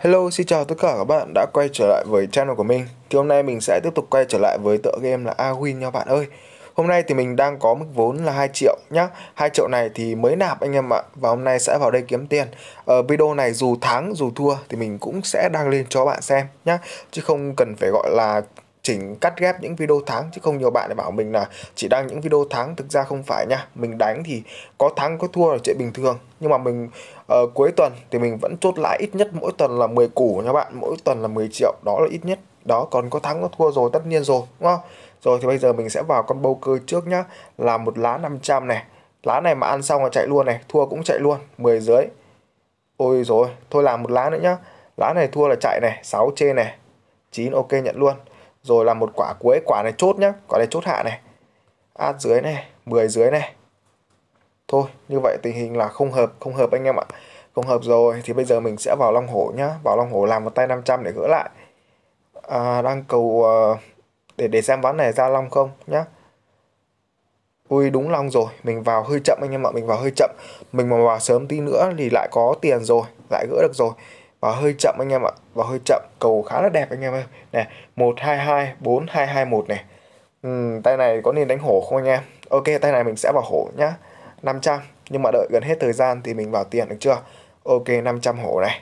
Hello, xin chào tất cả các bạn đã quay trở lại với channel của mình Thì hôm nay mình sẽ tiếp tục quay trở lại với tựa game là Awin nha bạn ơi Hôm nay thì mình đang có mức vốn là 2 triệu nhá 2 triệu này thì mới nạp anh em ạ Và hôm nay sẽ vào đây kiếm tiền Ở ờ, video này dù thắng dù thua thì mình cũng sẽ đăng lên cho bạn xem nhá Chứ không cần phải gọi là chỉnh cắt ghép những video tháng chứ không nhiều bạn lại bảo mình là chỉ đăng những video tháng thực ra không phải nha mình đánh thì có thắng có thua là chuyện bình thường nhưng mà mình uh, cuối tuần thì mình vẫn chốt lãi ít nhất mỗi tuần là 10 củ nha bạn mỗi tuần là 10 triệu đó là ít nhất đó còn có thắng có thua rồi tất nhiên rồi đúng không rồi thì bây giờ mình sẽ vào con bầu cơ trước nhá là một lá 500 này lá này mà ăn xong là chạy luôn này thua cũng chạy luôn 10 dưới ôi rồi thôi làm một lá nữa nhá lá này thua là chạy này 6 trên này 9 ok nhận luôn rồi là một quả cuối quả này chốt nhá quả này chốt hạ này át dưới này 10 dưới này thôi như vậy tình hình là không hợp không hợp anh em ạ không hợp rồi thì bây giờ mình sẽ vào long hổ nhá vào long hổ làm một tay 500 để gỡ lại à, đang cầu ờ, để để xem ván này ra long không nhá ui đúng long rồi mình vào hơi chậm anh em ạ mình vào hơi chậm mình mà vào sớm tí nữa thì lại có tiền rồi lại gỡ được rồi và hơi chậm anh em ạ và hơi chậm cầu khá là đẹp anh em ơi nè một hai hai bốn hai hai một này uhm, tay này có nên đánh hổ không anh em ok tay này mình sẽ vào hổ nhá 500 nhưng mà đợi gần hết thời gian thì mình vào tiền được chưa ok 500 hổ này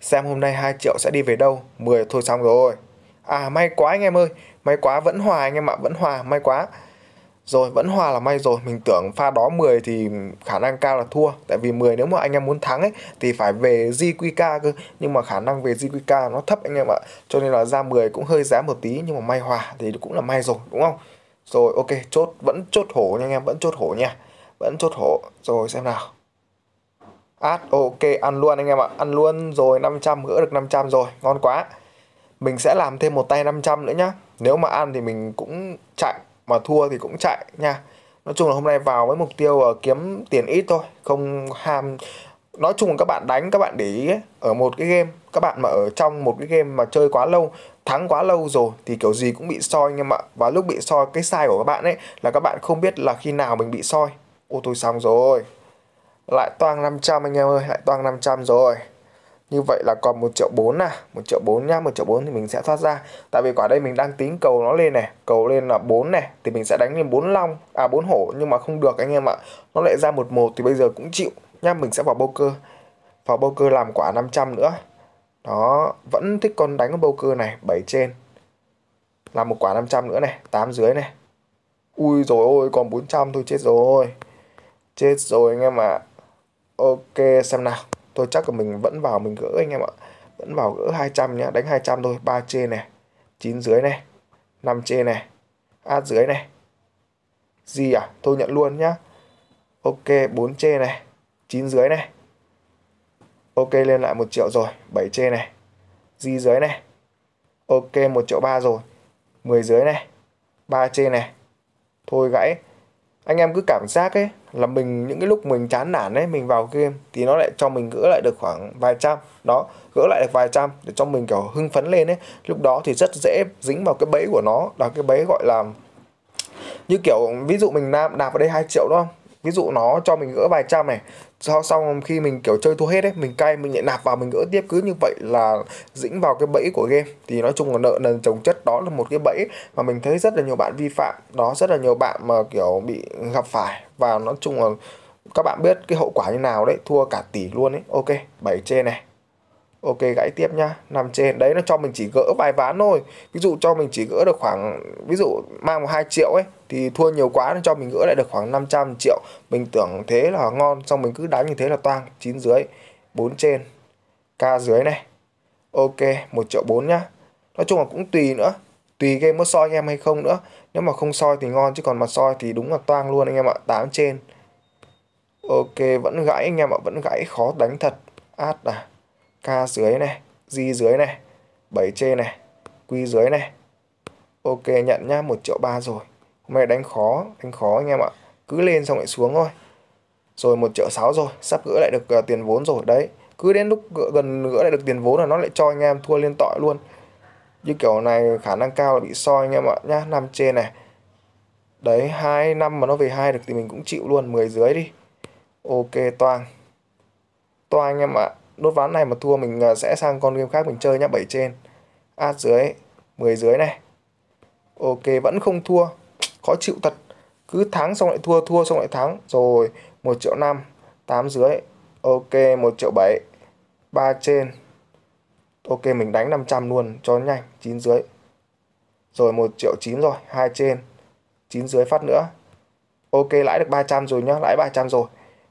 xem hôm nay 2 triệu sẽ đi về đâu 10 thôi xong rồi à may quá anh em ơi may quá vẫn hòa anh em ạ vẫn hòa may quá rồi vẫn hòa là may rồi mình tưởng pha đó 10 thì khả năng cao là thua tại vì 10 nếu mà anh em muốn thắng ấy thì phải về JQK cơ nhưng mà khả năng về JQK nó thấp anh em ạ cho nên là ra 10 cũng hơi giá một tí nhưng mà may hòa thì cũng là may rồi đúng không rồi ok chốt vẫn chốt hổ nha anh em vẫn chốt hổ nha vẫn chốt hổ rồi xem nào ad ok ăn luôn anh em ạ ăn luôn rồi 500 gỡ được 500 rồi ngon quá mình sẽ làm thêm một tay 500 nữa nhá nếu mà ăn thì mình cũng chạy mà thua thì cũng chạy nha nói chung là hôm nay vào với mục tiêu uh, kiếm tiền ít thôi không ham nói chung là các bạn đánh các bạn để ý ấy, ở một cái game các bạn mà ở trong một cái game mà chơi quá lâu thắng quá lâu rồi thì kiểu gì cũng bị soi nhưng mà và lúc bị soi cái sai của các bạn ấy là các bạn không biết là khi nào mình bị soi ô tôi xong rồi lại toang 500 anh em ơi lại toang 500 rồi như vậy là còn một triệu bốn này một triệu bốn nhá một triệu bốn thì mình sẽ thoát ra tại vì quả đây mình đang tính cầu nó lên này cầu lên là 4 này thì mình sẽ đánh lên 4 long à 4 hổ nhưng mà không được anh em ạ nó lại ra một một thì bây giờ cũng chịu nhá mình sẽ vào poker vào poker làm quả 500 nữa đó vẫn thích con đánh con poker này 7 trên làm một quả 500 nữa này 8 dưới này ui rồi ôi còn 400 thôi chết rồi chết rồi anh em ạ ok xem nào tôi chắc là mình vẫn vào mình gỡ anh em ạ vẫn vào gỡ 200 nhá đánh 200 thôi ba trên này 9 dưới này 5 trên này a dưới này gì à tôi nhận luôn nhá ok 4 trên này 9 dưới này ok lên lại 1 triệu rồi 7 trên này di dưới này ok 1 triệu 3 rồi 10 dưới này 3 trên này thôi gãy anh em cứ cảm giác ấy là mình những cái lúc mình chán nản ấy mình vào game thì nó lại cho mình gỡ lại được khoảng vài trăm đó gỡ lại được vài trăm để cho mình kiểu hưng phấn lên ấy lúc đó thì rất dễ dính vào cái bẫy của nó là cái bẫy gọi là như kiểu ví dụ mình nam đạp vào đây hai triệu đúng không ví dụ nó cho mình gỡ vài trăm này sau xong khi mình kiểu chơi thua hết ấy mình cay mình lại nạp vào mình gỡ tiếp cứ như vậy là dĩnh vào cái bẫy của game thì nói chung là nợ nần chồng chất đó là một cái bẫy mà mình thấy rất là nhiều bạn vi phạm đó rất là nhiều bạn mà kiểu bị gặp phải và nói chung là các bạn biết cái hậu quả như nào đấy thua cả tỷ luôn ấy ok 7 trên này ok gãy tiếp nhá nằm trên đấy nó cho mình chỉ gỡ vài ván thôi ví dụ cho mình chỉ gỡ được khoảng ví dụ mang một hai triệu ấy thì thua nhiều quá nó cho mình gỡ lại được khoảng 500 triệu mình tưởng thế là ngon xong mình cứ đánh như thế là toang chín dưới 4 trên k dưới này ok một triệu bốn nhá nói chung là cũng tùy nữa tùy game có soi anh em hay không nữa nếu mà không soi thì ngon chứ còn mà soi thì đúng là toang luôn anh em ạ 8 trên ok vẫn gãy anh em ạ vẫn gãy khó đánh thật át à K dưới này, G dưới này, 7 trên này, Q dưới này. Ok nhận nhá, 1 triệu 3 rồi. Hôm nay đánh khó, đánh khó anh em ạ. Cứ lên xong lại xuống thôi. Rồi 1 triệu 6 rồi, sắp gỡ lại được uh, tiền vốn rồi đấy. Cứ đến lúc gỡ, gần gỡ lại được tiền vốn là nó lại cho anh em thua liên tội luôn. Như kiểu này khả năng cao là bị soi anh em ạ nhá, 5 trên này. Đấy, 2 năm mà nó về 2 được thì mình cũng chịu luôn, 10 dưới đi. Ok, toàn. Toàn anh em ạ đốt ván này mà thua mình à, sẽ sang con game khác mình chơi nhá 7 trên a à, dưới 10 dưới này ok vẫn không thua khó chịu thật cứ thắng xong lại thua thua xong lại thắng rồi 1 triệu 5 8 dưới ok 1 triệu 7 3 trên ok mình đánh 500 luôn cho nhanh 9 dưới rồi 1 triệu 9 rồi 2 trên 9 dưới phát nữa ok lãi được 300 rồi nhá lãi 300 rồi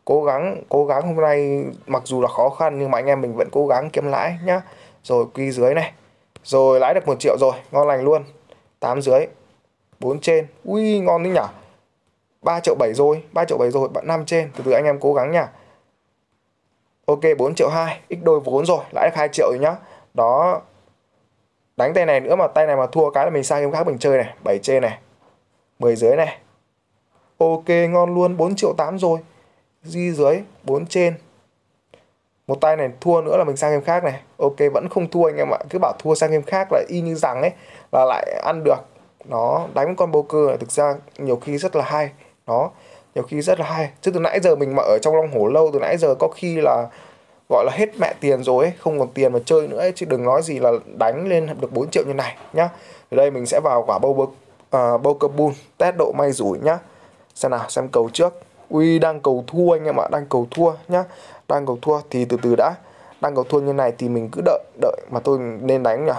cố gắng cố gắng hôm nay mặc dù là khó khăn nhưng mà anh em mình vẫn cố gắng kiếm lãi nhá rồi quy dưới này rồi lãi được một triệu rồi ngon lành luôn 8 dưới 4 trên ui ngon đấy nhỉ 3 triệu 7 rồi 3 triệu 7 rồi bạn 5 trên từ từ anh em cố gắng nhá Ok 4 triệu 2 x đôi vốn rồi lãi được 2 triệu rồi nhá đó đánh tay này nữa mà tay này mà thua cái là mình sang game khác mình chơi này 7 trên này 10 dưới này Ok ngon luôn 4 triệu 8 rồi di dưới 4 trên một tay này thua nữa là mình sang game khác này ok vẫn không thua anh em ạ cứ bảo thua sang game khác là y như rằng ấy là lại ăn được nó đánh con poker là thực ra nhiều khi rất là hay nó nhiều khi rất là hay chứ từ nãy giờ mình mà ở trong long hổ lâu từ nãy giờ có khi là gọi là hết mẹ tiền rồi ấy, không còn tiền mà chơi nữa ấy, chứ đừng nói gì là đánh lên được 4 triệu như này nhá ở đây mình sẽ vào quả poker uh, poker bull test độ may rủi nhá xem nào xem cầu trước Uy đang cầu thua anh em ạ, đang cầu thua nhá. Đang cầu thua thì từ từ đã. Đang cầu thua như này thì mình cứ đợi đợi mà tôi nên đánh nhỉ.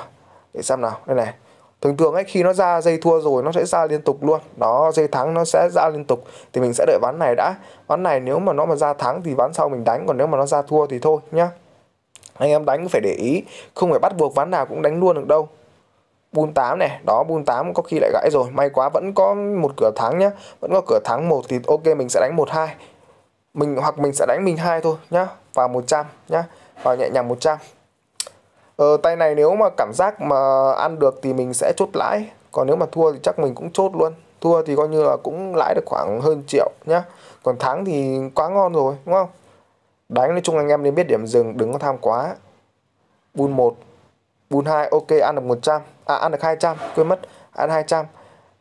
Để xem nào, đây này. Thường thường ấy khi nó ra dây thua rồi nó sẽ ra liên tục luôn. Đó, dây thắng nó sẽ ra liên tục thì mình sẽ đợi ván này đã. Ván này nếu mà nó mà ra thắng thì ván sau mình đánh, còn nếu mà nó ra thua thì thôi nhá. Anh em đánh phải để ý, không phải bắt buộc ván nào cũng đánh luôn được đâu. Bull 8 này đó Bull 8 có khi lại gãy rồi may quá vẫn có một cửa thắng nhá vẫn có cửa thắng một thì ok mình sẽ đánh 1-2 mình hoặc mình sẽ đánh mình hai thôi nhá vào 100 nhá vào nhẹ nhàng 100 ờ, tay này nếu mà cảm giác mà ăn được thì mình sẽ chốt lãi còn nếu mà thua thì chắc mình cũng chốt luôn thua thì coi như là cũng lãi được khoảng hơn triệu nhá còn thắng thì quá ngon rồi đúng không đánh nói chung anh em nên biết điểm dừng đừng có tham quá bull 1 bùn hai ok ăn được 100 à ăn được 200 quên mất ăn 200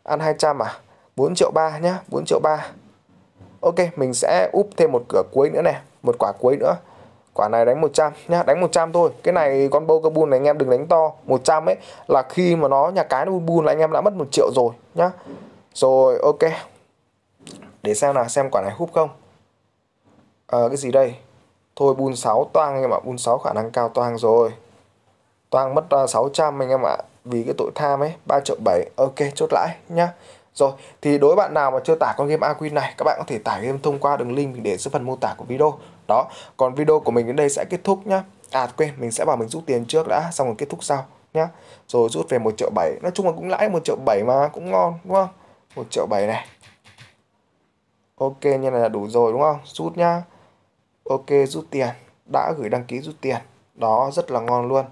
ăn 200 à 4 triệu 3 nhá 4 triệu 3 ok mình sẽ úp thêm một cửa cuối nữa này một quả cuối nữa quả này đánh 100 nhá đánh 100 thôi cái này con bô bun này anh em đừng đánh to 100 ấy là khi mà nó nhà cái nó bun bun là anh em đã mất một triệu rồi nhá rồi ok để xem nào xem quả này húp không ờ à, cái gì đây thôi bun 6 toang anh em ạ bun 6 khả năng cao toang rồi Toang mất ờ, uh, 600 anh em ạ vì cái tội tham ấy 3 triệu 7 ok chốt lãi nhá rồi thì đối bạn nào mà chưa tải con game Aquin này các bạn có thể tải game thông qua đường link mình để dưới phần mô tả của video đó còn video của mình đến đây sẽ kết thúc nhá à quên mình sẽ bảo mình rút tiền trước đã xong rồi kết thúc sau nhá rồi rút về 1 triệu 7 nói chung là cũng lãi 1 triệu 7 mà cũng ngon đúng không 1 triệu 7 này ok như này là đủ rồi đúng không rút nhá ok rút tiền đã gửi đăng ký rút tiền đó rất là ngon luôn